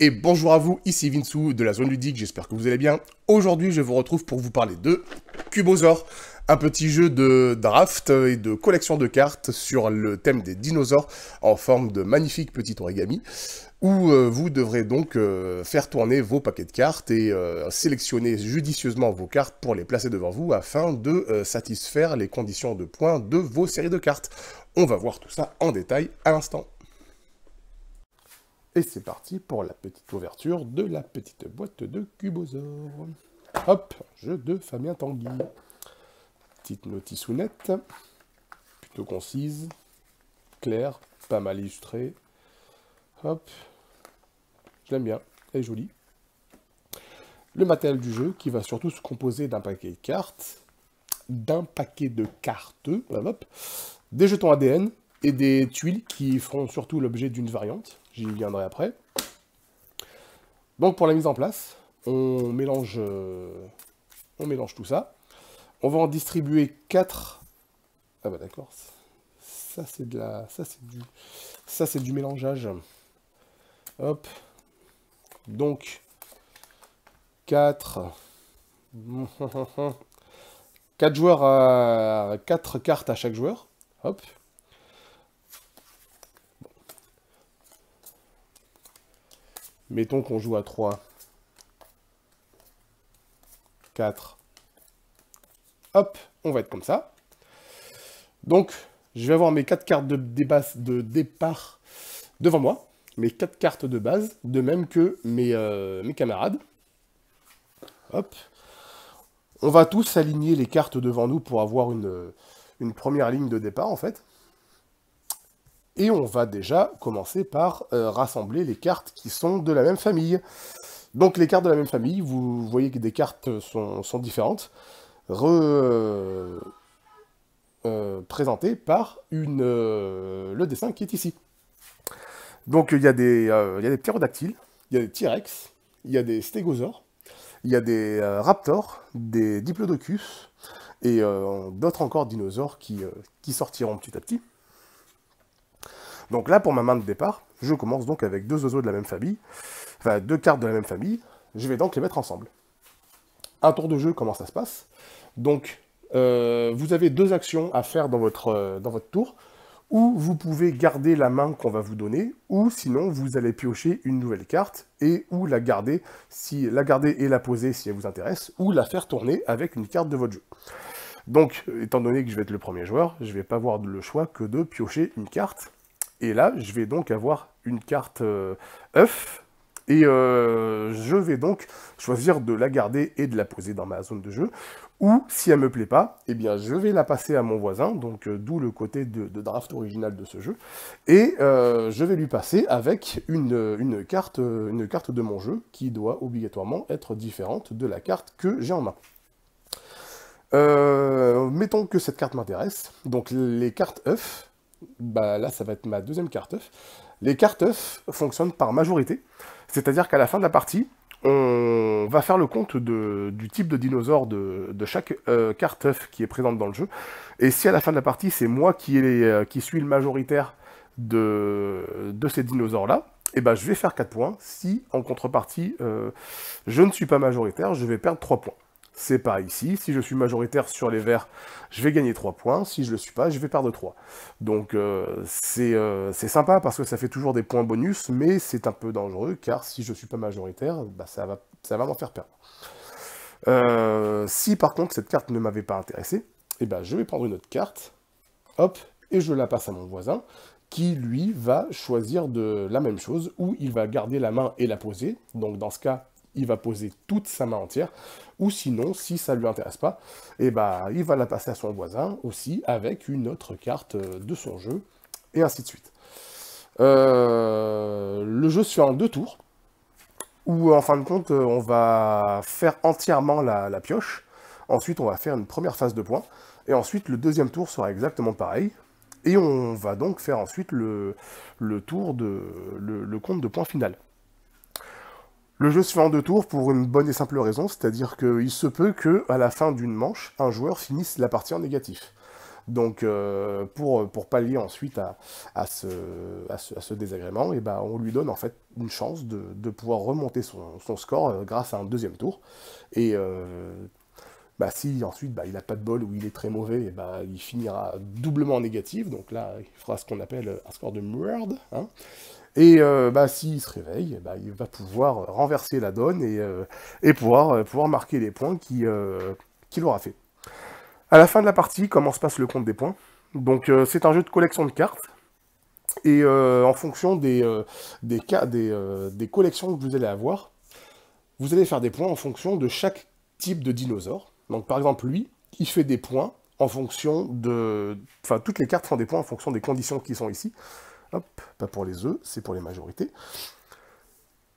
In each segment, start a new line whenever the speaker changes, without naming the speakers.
Et bonjour à vous, ici Vinsou de la Zone Ludique, j'espère que vous allez bien. Aujourd'hui, je vous retrouve pour vous parler de Cubosaur, un petit jeu de draft et de collection de cartes sur le thème des dinosaures en forme de magnifique petit origami, où euh, vous devrez donc euh, faire tourner vos paquets de cartes et euh, sélectionner judicieusement vos cartes pour les placer devant vous afin de satisfaire les conditions de points de vos séries de cartes. On va voir tout ça en détail à l'instant. Et c'est parti pour la petite ouverture de la petite boîte de Cubosaur. Hop, jeu de Fabien Tanguy. Petite notice nette, plutôt concise, claire, pas mal illustrée. Hop, j'aime bien, elle est jolie. Le matériel du jeu qui va surtout se composer d'un paquet de cartes, d'un paquet de cartes, hop, des jetons ADN et des tuiles qui feront surtout l'objet d'une variante j'y viendrai après. Donc pour la mise en place, on mélange, euh, on mélange tout ça. On va en distribuer 4. Ah bah d'accord, ça c'est de la, ça c'est du, ça c'est du mélangeage. Hop, donc 4. quatre joueurs à quatre cartes à chaque joueur. Hop, Mettons qu'on joue à 3. 4. Hop, on va être comme ça. Donc, je vais avoir mes 4 cartes de, de départ devant moi. Mes 4 cartes de base, de même que mes, euh, mes camarades. Hop. On va tous aligner les cartes devant nous pour avoir une, une première ligne de départ, en fait. Et on va déjà commencer par euh, rassembler les cartes qui sont de la même famille. Donc les cartes de la même famille, vous voyez que des cartes sont, différentes, euh, présentées par une, euh, le dessin qui est ici. Donc il y, a des, il des ptérodactyles, il y a des T-Rex, il y a des stégosaures, il y a des raptors, des diplodocus, et d'autres encore dinosaures qui sortiront petit à petit. Donc là, pour ma main de départ, je commence donc avec deux oiseaux de la même famille, enfin deux cartes de la même famille, je vais donc les mettre ensemble. Un tour de jeu, comment ça se passe Donc, euh, vous avez deux actions à faire dans votre, euh, dans votre tour, ou vous pouvez garder la main qu'on va vous donner, ou sinon vous allez piocher une nouvelle carte, et ou la garder, si, la garder et la poser si elle vous intéresse, ou la faire tourner avec une carte de votre jeu. Donc, étant donné que je vais être le premier joueur, je ne vais pas avoir le choix que de piocher une carte, et là, je vais donc avoir une carte euh, œuf. Et euh, je vais donc choisir de la garder et de la poser dans ma zone de jeu. Ou si elle ne me plaît pas, eh bien je vais la passer à mon voisin, donc euh, d'où le côté de, draft original de ce jeu. Et je vais lui passer avec une, carte, une carte de mon jeu qui doit obligatoirement être différente de la carte que j'ai en main. mettons que cette carte m'intéresse, donc les cartes œufs, bah là ça va être ma deuxième carte œuf. Les cartes œufs fonctionnent par majorité, c'est-à-dire qu'à la fin de la partie, on va faire le compte du type de dinosaure de, chaque euh, carte œuf qui est présente dans le jeu. Et si à la fin de la partie, c'est moi qui, euh, suis le majoritaire de, ces dinosaures-là, eh ben, je vais faire 4 points. Si en contrepartie, euh, je ne suis pas majoritaire, je vais perdre 3 points c'est pas ici. Si je suis majoritaire sur les verts, je vais gagner 3 points. Si je le suis pas, je vais perdre 3. Donc euh, c'est euh, c'est sympa parce que ça fait toujours des points bonus, mais c'est un peu dangereux, car si je suis pas majoritaire, bah, ça va, ça va m'en faire perdre. Euh, si par contre cette carte ne m'avait pas intéressé, eh ben, je vais prendre une autre carte, hop, et je la passe à mon voisin, qui lui va choisir de la même chose, où il va garder la main et la poser. Donc dans ce cas, il va poser toute sa main entière, ou sinon, si ça ne lui intéresse pas, et eh ben, il va la passer à son voisin aussi avec une autre carte euh, de son jeu, et ainsi de suite. Euh, le jeu se en deux tours, où en fin de compte, euh, on va faire entièrement la, pioche, ensuite on va faire une première phase de points, et ensuite le deuxième tour sera exactement pareil, et on va donc faire ensuite le, tour de le compte de points final. Le jeu se fait en deux tours pour une bonne et simple raison, c'est-à-dire qu'il se peut que à la fin d'une manche, un joueur finisse la partie en négatif. Donc euh, pour, pallier ensuite à, ce, désagrément, et eh ben on lui donne en fait une chance de, pouvoir remonter son, score euh, grâce à un deuxième tour. Et euh, bah, si ensuite bah, il n'a pas de bol ou il est très mauvais, et eh ben, il finira doublement en négatif. Donc là, il fera ce qu'on appelle un score de merde. Et euh, bah, s'il se réveille, bah, il va pouvoir renverser la donne et, euh, pouvoir, euh, pouvoir, marquer les points qu'il aura fait. À la fin de la partie, comment se passe le compte des points Donc c'est un jeu de collection de cartes. Et en fonction des, des, des, des collections que vous allez avoir, vous allez faire des points en fonction de chaque type de dinosaure. Donc par exemple, lui, il fait des points en fonction de... Enfin, toutes les cartes font des points en fonction des conditions qui sont ici. Hop, pas pour les œufs, c'est pour les majorités.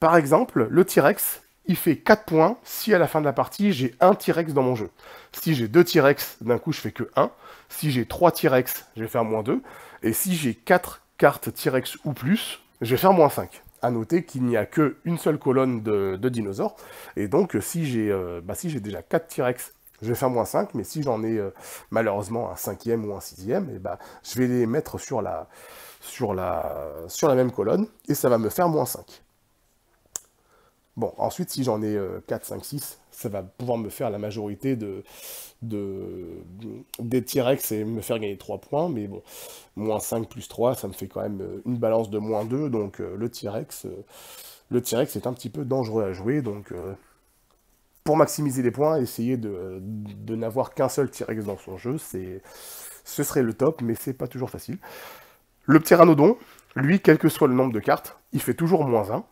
Par exemple, le T-Rex, il fait 4 points si à la fin de la partie j'ai un T-Rex dans mon jeu. Si j'ai 2 T-Rex, d'un coup je fais que 1. Si j'ai 3 T-Rex, je vais faire moins 2. Et si j'ai 4 cartes T-Rex ou plus, je vais faire moins 5. A noter qu'il n'y a qu'une seule colonne de, dinosaures. Et donc si j'ai euh, bah, déjà 4 T-Rex, je vais faire moins 5. Mais si j'en ai euh, malheureusement un cinquième ou un sixième, et eh bah, je vais les mettre sur la sur la, sur la même colonne, et ça va me faire moins 5. Bon, ensuite, si j'en ai 4, 5, 6, ça va pouvoir me faire la majorité de, de des T-Rex et me faire gagner 3 points, mais bon, moins 5 plus 3, ça me fait quand même euh, une balance de moins 2, donc euh, le T-Rex euh, le est un petit peu dangereux à jouer, donc pour maximiser les points, essayer de, n'avoir qu'un seul T-Rex dans son jeu, ce serait le top, mais c'est pas toujours facile. Le ranodon, lui, quel que soit le nombre de cartes, il fait toujours moins 1.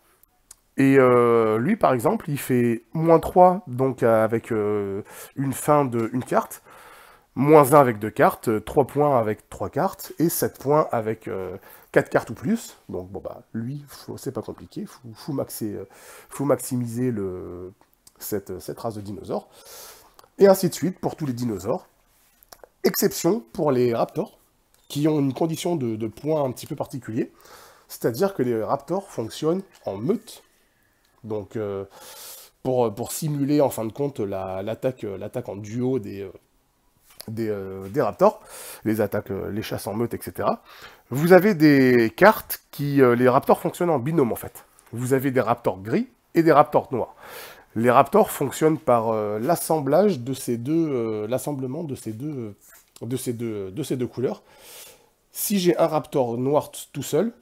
Et euh, lui, par exemple, il fait moins 3, donc euh, avec euh, une fin de une carte, moins 1 avec deux cartes, 3 points avec 3 cartes, et 7 points avec quatre 4 cartes ou plus. Donc, bon, bah, lui, c'est pas compliqué, il faut, maximiser cette race de dinosaures. Et ainsi de suite pour tous les dinosaures. Exception pour les raptors, qui ont une condition de, points un petit peu particulier. C'est-à-dire que les raptors fonctionnent en meute. Donc, euh, pour, simuler en fin de compte euh, l'attaque en duo des, euh, raptors, les attaques, les chasses en meute, etc. Vous avez des cartes qui. les raptors fonctionnent en binôme en fait. Vous avez des raptors gris et des raptors noirs. Les raptors fonctionnent par l'assemblage de ces deux. l'assemblement de ces deux de ces deux, couleurs. Si j'ai un Raptor noir tout seul,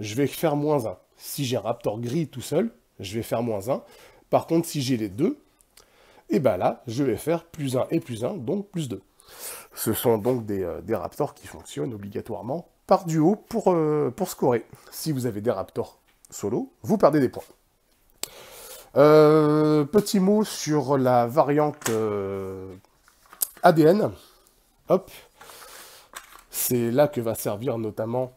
je vais faire moins 1. Si j'ai un Raptor gris tout seul, je vais faire moins 1. Par contre, si j'ai les deux, et eh bien là, je vais faire plus 1 et plus 1, donc plus 2. Ce sont donc euh, des, Raptors qui fonctionnent obligatoirement par duo pour, euh, pour scorer. Si vous avez des Raptors solo, vous perdez des points. Euh, petit mot sur la variante ADN. Hop. C'est là que va servir notamment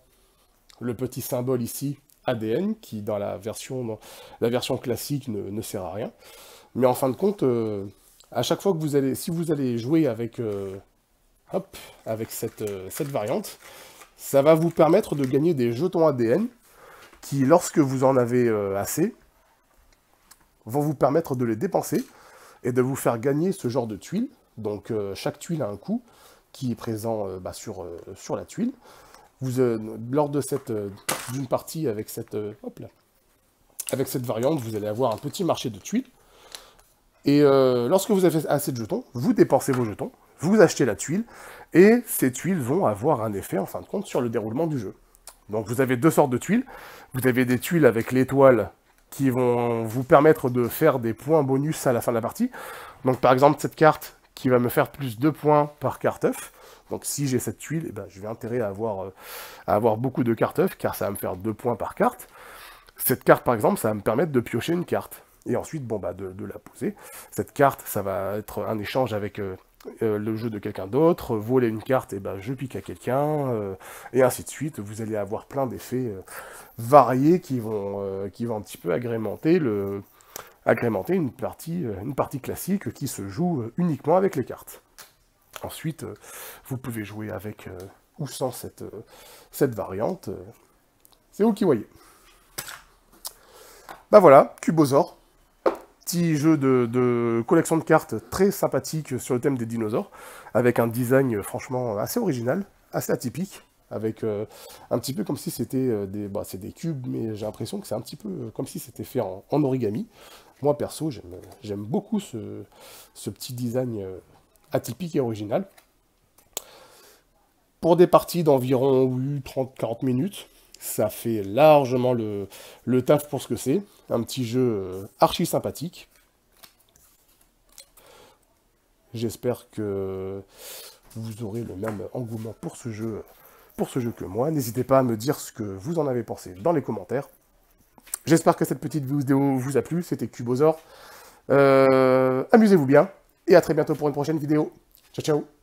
le petit symbole ici, ADN, qui dans la version, la version classique ne, sert à rien. Mais en fin de compte, euh, à chaque fois que vous allez, si vous allez jouer avec, euh, hop, avec cette, euh, cette variante, ça va vous permettre de gagner des jetons ADN qui, lorsque vous en avez assez, vont vous permettre de les dépenser et de vous faire gagner ce genre de tuiles. Donc chaque tuile a un coût, qui est présent euh, bah, euh, sur, la tuile. Vous, euh, lors de cette d'une partie avec cette, avec cette variante, vous allez avoir un petit marché de tuiles. Et lorsque vous avez assez de jetons, vous dépensez vos jetons, vous achetez la tuile, et ces tuiles vont avoir un effet, en fin de compte, sur le déroulement du jeu. Donc vous avez deux sortes de tuiles. Vous avez des tuiles avec l'étoile qui vont vous permettre de faire des points bonus à la fin de la partie. Donc par exemple, cette carte, qui va me faire plus de points par carte œuf. Donc si j'ai cette tuile, eh ben, je vais intérêt à avoir, euh, à avoir beaucoup de carteuf, car ça va me faire 2 points par carte. Cette carte, par exemple, ça va me permettre de piocher une carte. Et ensuite, bon, bah, de, la poser. Cette carte, ça va être un échange avec... Euh, euh, le jeu de quelqu'un d'autre, voler une carte, et eh ben je pique à quelqu'un, et ainsi de suite. Vous allez avoir plein d'effets variés qui vont, qui vont un petit peu agrémenter le, agrémenter une partie, euh, une partie classique qui se joue euh, uniquement avec les cartes. Ensuite, euh, vous pouvez jouer avec ou sans cette, cette variante. C'est vous qui voyez. Bah voilà, Cubosaur, Petit jeu de, collection de cartes très sympathique sur le thème des dinosaures, avec un design franchement assez original, assez atypique avec euh, un petit peu comme si c'était euh, des, bah, des cubes, mais j'ai l'impression que c'est un petit peu euh, comme si c'était fait en, origami. Moi perso, j'aime beaucoup ce, ce, petit design atypique et original. Pour des parties d'environ 30-40 minutes, ça fait largement le, le taf pour ce que c'est. Un petit jeu archi sympathique. J'espère que vous aurez le même engouement pour ce jeu pour ce jeu que moi. N'hésitez pas à me dire ce que vous en avez pensé dans les commentaires. J'espère que cette petite vidéo vous a plu. C'était Cubosaur. Euh, amusez-vous bien et à très bientôt pour une prochaine vidéo. Ciao, ciao